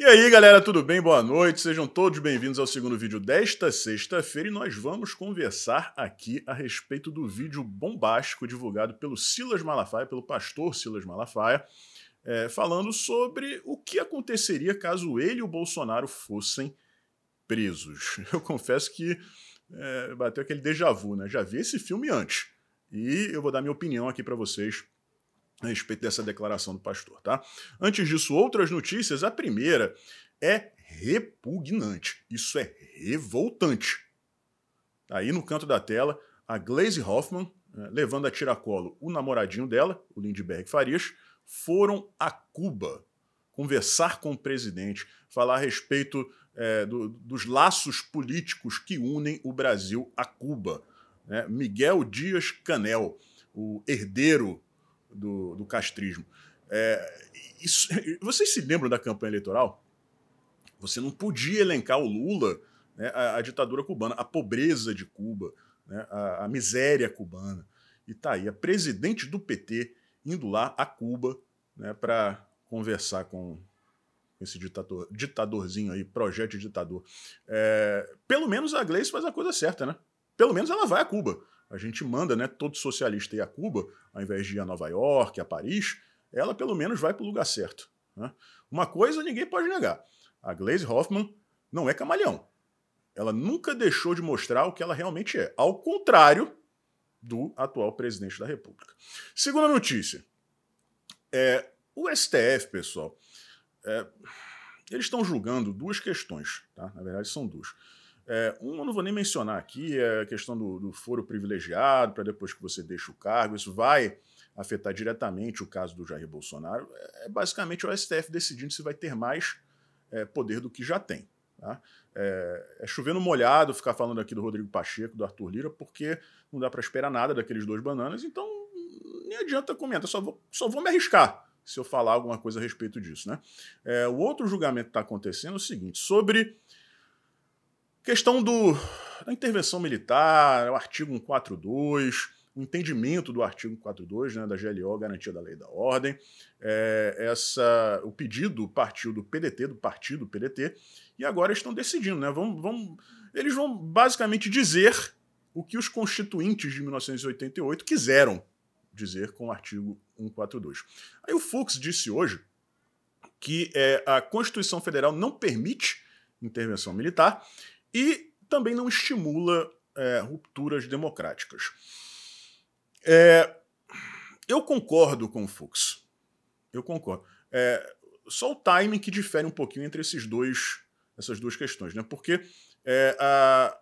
E aí, galera, tudo bem? Boa noite. Sejam todos bem-vindos ao segundo vídeo desta sexta-feira e nós vamos conversar aqui a respeito do vídeo bombástico divulgado pelo Silas Malafaia, pelo pastor Silas Malafaia, é, falando sobre o que aconteceria caso ele e o Bolsonaro fossem presos. Eu confesso que é, bateu aquele déjà vu, né? Já vi esse filme antes e eu vou dar minha opinião aqui para vocês a respeito dessa declaração do pastor, tá? Antes disso, outras notícias. A primeira é repugnante. Isso é revoltante. Tá aí no canto da tela, a Glaze Hoffman, eh, levando a tiracolo o namoradinho dela, o Lindbergh Farias, foram a Cuba conversar com o presidente, falar a respeito é, do, dos laços políticos que unem o Brasil a Cuba. É, Miguel Dias Canel, o herdeiro do, do castrismo. É, isso, vocês se lembram da campanha eleitoral? Você não podia elencar o Lula, né, a, a, ditadura cubana, a pobreza de Cuba, né, a, a, miséria cubana. E tá aí, a presidente do PT indo lá a Cuba né, para conversar com esse ditador, ditadorzinho aí, projeto de ditador. É, pelo menos a Gleice faz a coisa certa, né? Pelo menos ela vai a Cuba a gente manda né, todo socialista ir a Cuba, ao invés de ir a Nova York, a Paris, ela pelo menos vai para o lugar certo. Né? Uma coisa ninguém pode negar: a Glaze Hoffman não é camaleão. Ela nunca deixou de mostrar o que ela realmente é, ao contrário do atual presidente da República. Segunda notícia: é, o STF, pessoal, é, eles estão julgando duas questões, tá? na verdade são duas é, eu não vou nem mencionar aqui, é a questão do, do foro privilegiado, para depois que você deixa o cargo, isso vai afetar diretamente o caso do Jair Bolsonaro. É, é basicamente o STF decidindo se vai ter mais é, poder do que já tem. Tá? É, é chovendo molhado ficar falando aqui do Rodrigo Pacheco, do Arthur Lira, porque não dá para esperar nada daqueles dois bananas, então nem adianta comentar, só vou, só vou me arriscar se eu falar alguma coisa a respeito disso. Né? É, o outro julgamento que está acontecendo é o seguinte: sobre Questão do, da intervenção militar, o artigo 142, o entendimento do artigo 142 né, da GLO, Garantia da Lei e da Ordem. É, essa, o pedido partiu do PDT, do partido PDT, e agora estão decidindo. Né, vão, vão, eles vão basicamente dizer o que os constituintes de 1988 quiseram dizer com o artigo 142. Aí o Fux disse hoje que é, a Constituição Federal não permite intervenção militar e também não estimula é, rupturas democráticas. É, eu concordo com o Fux. Eu concordo. É, só o timing que difere um pouquinho entre esses dois, essas duas questões, né? Porque é, a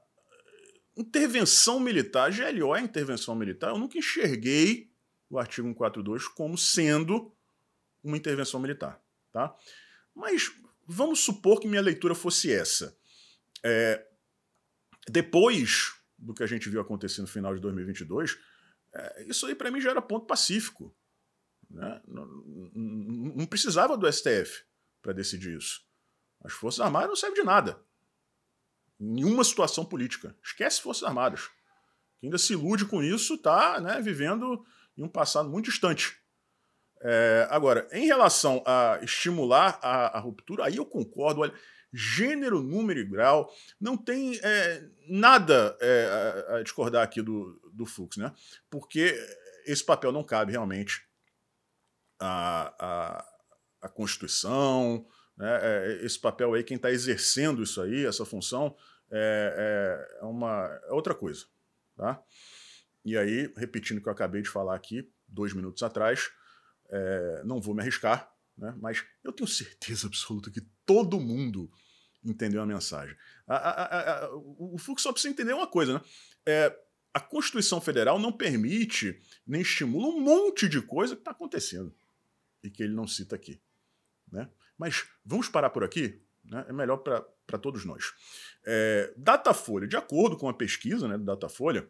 intervenção militar, GLO é intervenção militar, eu nunca enxerguei o artigo 142 como sendo uma intervenção militar, tá? Mas vamos supor que minha leitura fosse essa. É, depois do que a gente viu acontecer no final de 2022, é, isso aí para mim já era ponto pacífico. Né? Não, não, não precisava do STF para decidir isso. As Forças Armadas não servem de nada. Nenhuma situação política. Esquece Forças Armadas. Quem ainda se ilude com isso está né, vivendo em um passado muito distante. É, agora, em relação a estimular a, a, ruptura, aí eu concordo. Olha, gênero, número e grau. Não tem é, nada é, a, discordar aqui do, do flux, né? Porque esse papel não cabe realmente à, à, à Constituição, né? É, esse papel aí, quem está exercendo isso aí, essa função, é, é, é, uma, é outra coisa, tá? E aí, repetindo o que eu acabei de falar aqui, dois minutos atrás, é, não vou me arriscar, né? Mas eu tenho certeza absoluta que todo mundo entendeu a mensagem. A, a, a, o Fux só precisa entender uma coisa, né? É, a Constituição Federal não permite nem estimula um monte de coisa que está acontecendo e que ele não cita aqui. Né? Mas vamos parar por aqui? Né? É melhor para todos nós. É, Datafolha, de acordo com a pesquisa né, do Datafolha,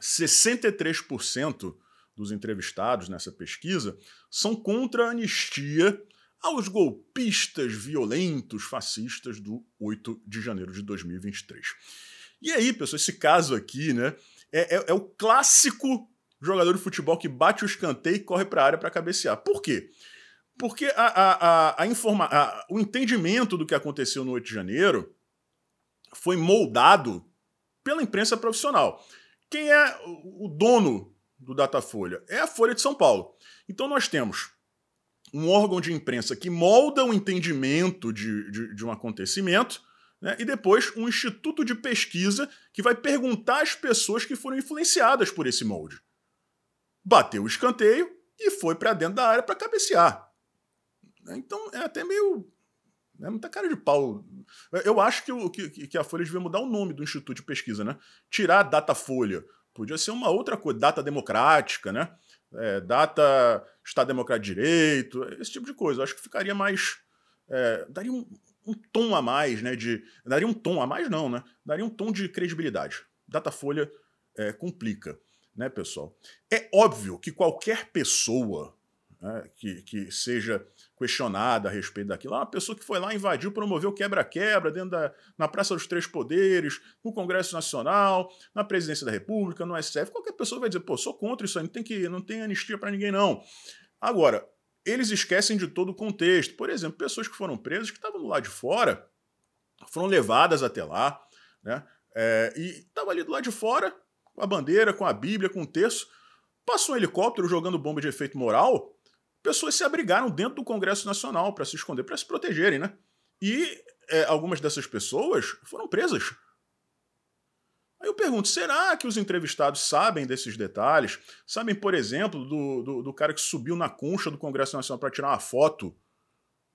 63% dos entrevistados nessa pesquisa são contra a anistia aos golpistas violentos fascistas do 8 de janeiro de 2023. E aí, pessoal, esse caso aqui, né, é, é, é o clássico jogador de futebol que bate o escanteio e corre para a área para cabecear. Por quê? Porque a, a, a, informa a, o entendimento do que aconteceu no 8 de janeiro foi moldado pela imprensa profissional. Quem é o dono do Datafolha é a Folha de São Paulo. Então nós temos um órgão de imprensa que molda o entendimento de, de, de, um acontecimento, né? e depois um instituto de pesquisa que vai perguntar às pessoas que foram influenciadas por esse molde. Bateu o escanteio e foi para dentro da área para cabecear. Né, então é até meio. É muita cara de pau. Eu acho que, que, que a Folha devia mudar o nome do Instituto de Pesquisa, né? Tirar a Datafolha. Folha Podia ser uma outra coisa, data democrática, né? É, data Estado Democrático de Direito, esse tipo de coisa. Eu acho que ficaria mais. É, daria um, um, tom a mais, né? De, daria um tom a mais, não, né? Daria um tom de credibilidade. Datafolha é, complica, né, pessoal? É óbvio que qualquer pessoa né, que, que seja questionada a respeito daquilo. Ah, uma pessoa que foi lá, invadiu, promoveu quebra-quebra dentro da na Praça dos Três Poderes, no Congresso Nacional, na Presidência da República, no STF. Qualquer pessoa vai dizer, pô, sou contra isso aí, não tem, que, não tem anistia para ninguém, não. Agora, eles esquecem de todo o contexto. Por exemplo, pessoas que foram presas, que estavam do lado de fora, foram levadas até lá, né? É, e estavam ali do lado de fora, com a bandeira, com a Bíblia, com o texto. Passou um helicóptero jogando bomba de efeito moral, pessoas se abrigaram dentro do Congresso Nacional para se esconder, para se protegerem, né? E é, algumas dessas pessoas foram presas. Aí eu pergunto, será que os entrevistados sabem desses detalhes? Sabem, por exemplo, do, do, do cara que subiu na concha do Congresso Nacional para tirar uma foto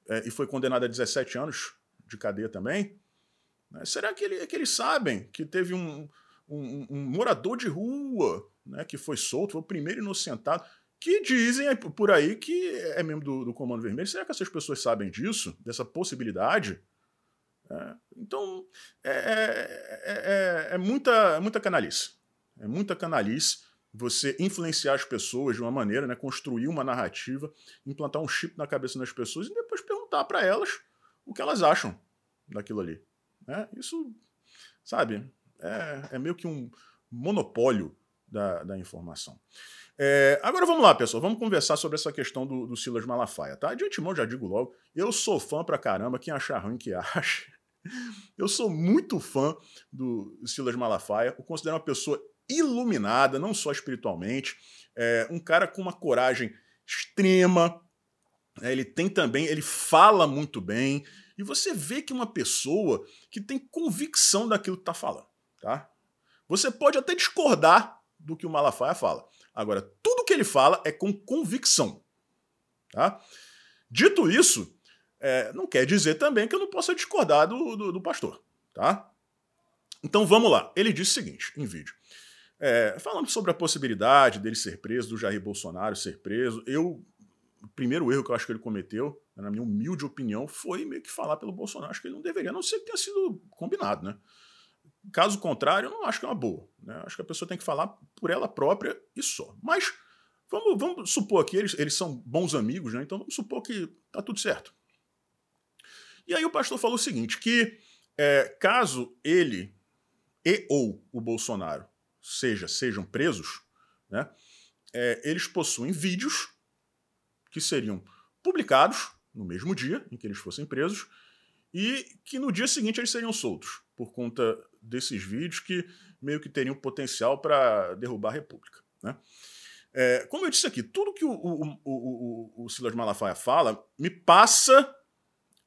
é, e foi condenado a 17 anos de cadeia também? Né? Será que, ele, é que, eles sabem que teve um, um, um morador de rua né, que foi solto, foi o primeiro inocentado? que dizem por aí que é membro do, do, Comando Vermelho. Será que essas pessoas sabem disso, dessa possibilidade? É, então, é, é, é, muita, muita canalice. É muita canalice você influenciar as pessoas de uma maneira, né, construir uma narrativa, implantar um chip na cabeça das pessoas e depois perguntar para elas o que elas acham daquilo ali. Isso, sabe, é meio que um monopólio da, da informação. É, agora vamos lá, pessoal, vamos conversar sobre essa questão do, do, Silas Malafaia, tá? De antemão já digo logo, eu sou fã pra caramba, quem achar ruim que acha. Eu sou muito fã do Silas Malafaia, o considero uma pessoa iluminada, não só espiritualmente, é, um cara com uma coragem extrema, é, ele tem também, ele fala muito bem, e você vê que é uma pessoa que tem convicção daquilo que está falando, tá? Você pode até discordar do que o Malafaia fala. Agora, tudo que ele fala é com convicção. Tá? Dito isso, é, não quer dizer também que eu não possa discordar do, do, do, pastor. Tá? Então vamos lá. Ele disse o seguinte em vídeo. É, falando sobre a possibilidade dele ser preso, do Jair Bolsonaro ser preso, eu. O primeiro erro que eu acho que ele cometeu, na minha humilde opinião, foi meio que falar pelo Bolsonaro. Acho que ele não deveria, a não ser que tenha sido combinado, né? Caso contrário, eu não acho que é uma boa. Né? Acho que a pessoa tem que falar por ela própria e só. Mas vamos, vamos supor que eles, eles são bons amigos, né? então vamos supor que está tudo certo. E aí o pastor falou o seguinte: que é, caso ele e ou o Bolsonaro seja, sejam presos, né, é, eles possuem vídeos que seriam publicados no mesmo dia em que eles fossem presos e que no dia seguinte eles seriam soltos por conta desses vídeos que meio que teriam potencial para derrubar a República. Né? É, como eu disse aqui, tudo que o, o, o, o Silas Malafaia fala me passa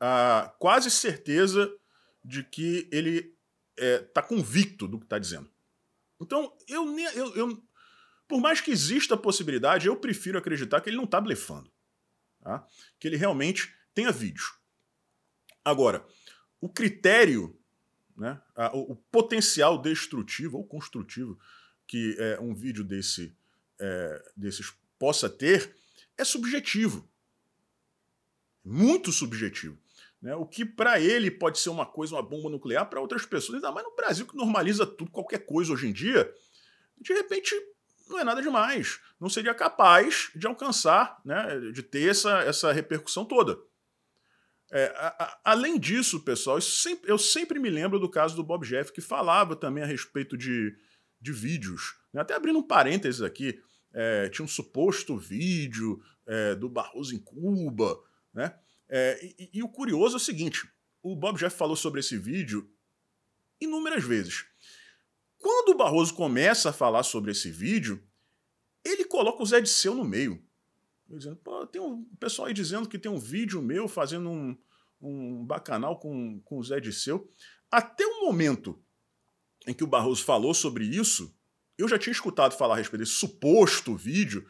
a quase certeza de que ele está é, tá convicto do que está dizendo. Então, eu, eu, eu, por mais que exista a possibilidade, eu prefiro acreditar que ele não está blefando. Tá? Que ele realmente tenha vídeo. Agora, o critério né? A, o, o, potencial destrutivo ou construtivo que é, um vídeo desse é, desses possa ter é subjetivo, muito subjetivo. Né? O que para ele pode ser uma coisa, uma bomba nuclear, para outras pessoas, ainda mais no Brasil que normaliza tudo, qualquer coisa hoje em dia, de repente não é nada demais. Não seria capaz de alcançar, né, de ter essa, essa repercussão toda. É, a, a, além disso, pessoal, sempre, eu sempre me lembro do caso do Bob Jeff, que falava também a respeito de, de vídeos. Né? Até abrindo um parênteses aqui, é, tinha um suposto vídeo é, do Barroso em Cuba. Né? É, e, e o curioso é o seguinte: o Bob Jeff falou sobre esse vídeo inúmeras vezes. Quando o Barroso começa a falar sobre esse vídeo, ele coloca o Zé de Seu no meio dizendo, pô, tem um pessoal aí dizendo que tem um vídeo meu fazendo um, um bacanal com, com o Zé Disseu. Até o momento em que o Barroso falou sobre isso, eu já tinha escutado falar a respeito desse suposto vídeo,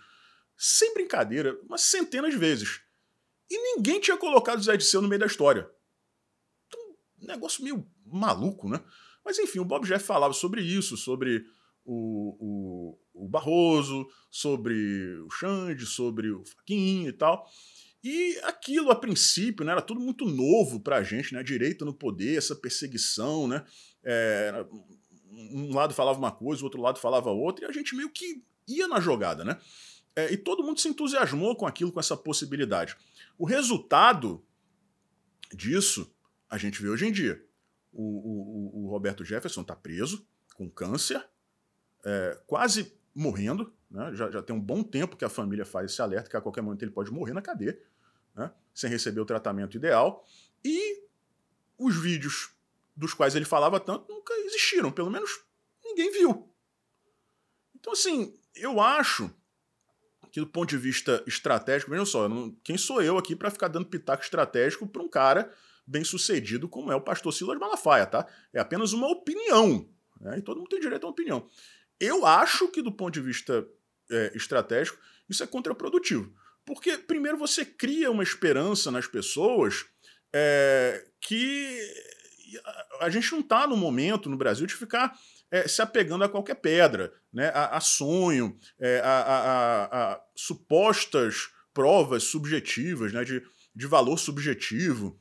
sem brincadeira, umas centenas de vezes. E ninguém tinha colocado o Zé Disseu no meio da história. Então, um negócio meio maluco, né? Mas enfim, o Bob Jeff falava sobre isso, sobre o, o, o Barroso, sobre o Xande, sobre o Faquinha e tal. E aquilo, a princípio, né, era tudo muito novo para a gente, né? Direita no poder, essa perseguição, né? É, um lado falava uma coisa, o outro lado falava outra, e a gente meio que ia na jogada, né? É, e todo mundo se entusiasmou com aquilo, com essa possibilidade. O resultado disso a gente vê hoje em dia. O, o, o Roberto Jefferson está preso com câncer, é, quase morrendo, né? já, já, tem um bom tempo que a família faz esse alerta, que a qualquer momento ele pode morrer na cadeia, né? sem receber o tratamento ideal. E os vídeos dos quais ele falava tanto nunca existiram, pelo menos ninguém viu. Então, assim, eu acho que do ponto de vista estratégico, vejam só, quem sou eu aqui para ficar dando pitaco estratégico para um cara bem sucedido como é o pastor Silas Malafaia, tá? É apenas uma opinião, né? e todo mundo tem direito a uma opinião. Eu acho que, do ponto de vista é, estratégico, isso é contraprodutivo. Porque, primeiro, você cria uma esperança nas pessoas é, que a gente não está no momento no Brasil de ficar é, se apegando a qualquer pedra, né? a, a sonho, é, a, a, a, supostas provas subjetivas, né? de, de valor subjetivo.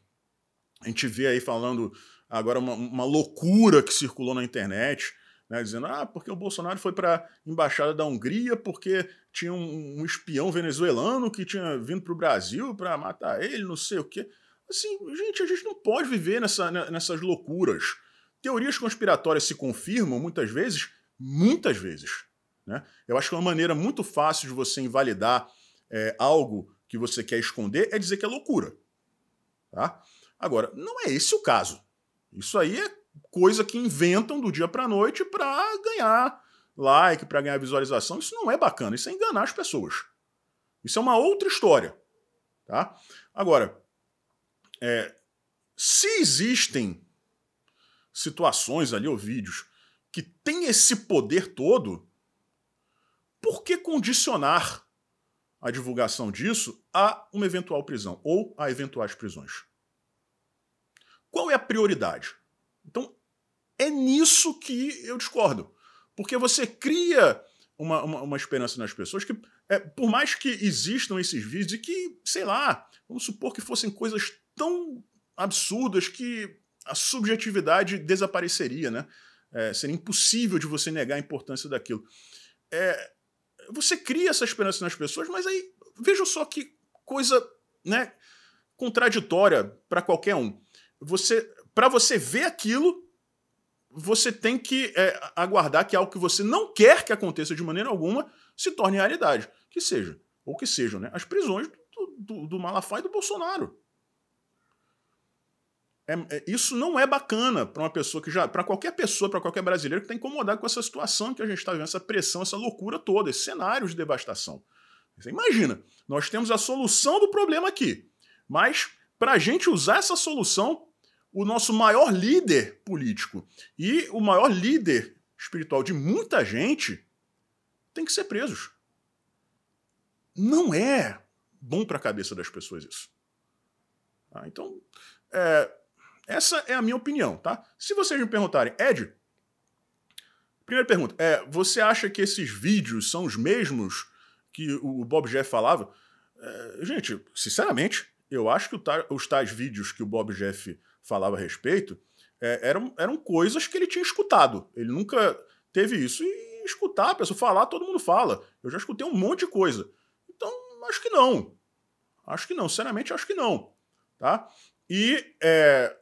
A gente vê aí falando agora uma, uma loucura que circulou na internet né, dizendo ah, porque o Bolsonaro foi para a embaixada da Hungria porque tinha um, um espião venezuelano que tinha vindo para o Brasil para matar ele, não sei o quê. Assim, gente, a gente não pode viver nessa, né, nessas loucuras. Teorias conspiratórias se confirmam muitas vezes, muitas vezes. Né? Eu acho que uma maneira muito fácil de você invalidar é, algo que você quer esconder é dizer que é loucura. Tá? Agora, não é esse o caso. Isso aí é coisa que inventam do dia para noite para ganhar like, para ganhar visualização. Isso não é bacana, isso é enganar as pessoas. Isso é uma outra história, tá? Agora, é, se existem situações ali ou vídeos que têm esse poder todo, por que condicionar a divulgação disso a uma eventual prisão ou a eventuais prisões? Qual é a prioridade? Então, é nisso que eu discordo. Porque você cria uma, uma, uma esperança nas pessoas que, é, por mais que existam esses vídeos e que, sei lá, vamos supor que fossem coisas tão absurdas que a subjetividade desapareceria, né? É, seria impossível de você negar a importância daquilo. É, você cria essa esperança nas pessoas, mas aí veja só que coisa né, contraditória para qualquer um. Você para você ver aquilo, você tem que é, aguardar que algo que você não quer que aconteça de maneira alguma se torne realidade. Que seja, ou que sejam, né? As prisões do, do, do Malafaia e do Bolsonaro. É, é, isso não é bacana para uma pessoa que já. para qualquer pessoa, para qualquer brasileiro que está incomodado com essa situação que a gente está vendo, essa pressão, essa loucura toda, esse cenário de devastação. Você imagina, nós temos a solução do problema aqui. Mas para a gente usar essa solução, o nosso maior líder político e o maior líder espiritual de muita gente tem que ser presos. Não é bom para a cabeça das pessoas isso. Ah, então, é, essa é a minha opinião, tá? Se vocês me perguntarem, Ed, primeira pergunta, é, você acha que esses vídeos são os mesmos que o Bob Jeff falava? É, gente, sinceramente, eu acho que os tais vídeos que o Bob Jeff falava a respeito, é, eram, eram coisas que ele tinha escutado. Ele nunca teve isso. E escutar, a pessoa falar, todo mundo fala. Eu já escutei um monte de coisa. Então, acho que não. Acho que não, sinceramente, acho que não. Tá? E é,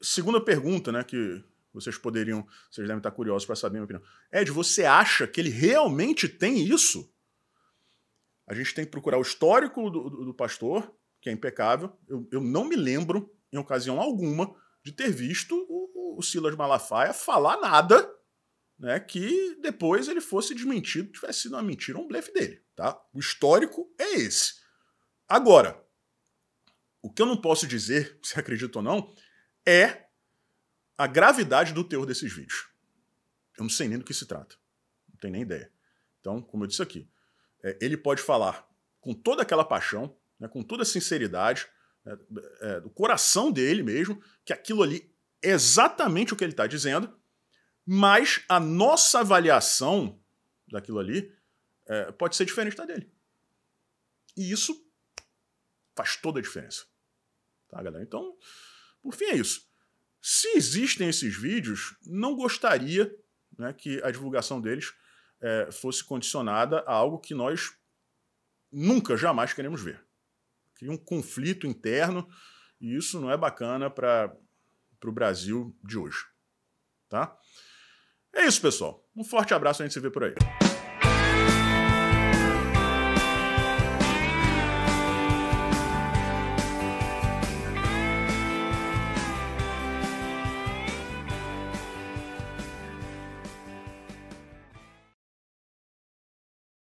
segunda pergunta, né, que vocês poderiam, vocês devem estar curiosos para saber a minha opinião. Ed, você acha que ele realmente tem isso? A gente tem que procurar o histórico do, do, do pastor, que é impecável. Eu, eu não me lembro em ocasião alguma, de ter visto o, o Silas Malafaia falar nada né, que depois ele fosse desmentido, tivesse sido uma mentira ou um blefe dele. Tá? O histórico é esse. Agora, o que eu não posso dizer, se acredito ou não, é a gravidade do teor desses vídeos. Eu não sei nem do que se trata. Não tenho nem ideia. Então, como eu disse aqui, é, ele pode falar com toda aquela paixão, né, com toda a sinceridade, é, é, do coração dele mesmo, que aquilo ali é exatamente o que ele está dizendo, mas a nossa avaliação daquilo ali é, pode ser diferente da dele. E isso faz toda a diferença. Tá, galera? Então, por fim, é isso. Se existem esses vídeos, não gostaria né, que a divulgação deles é, fosse condicionada a algo que nós nunca, jamais queremos ver. Cria um conflito interno e isso não é bacana para o Brasil de hoje. Tá? É isso, pessoal. Um forte abraço, a gente se vê por aí.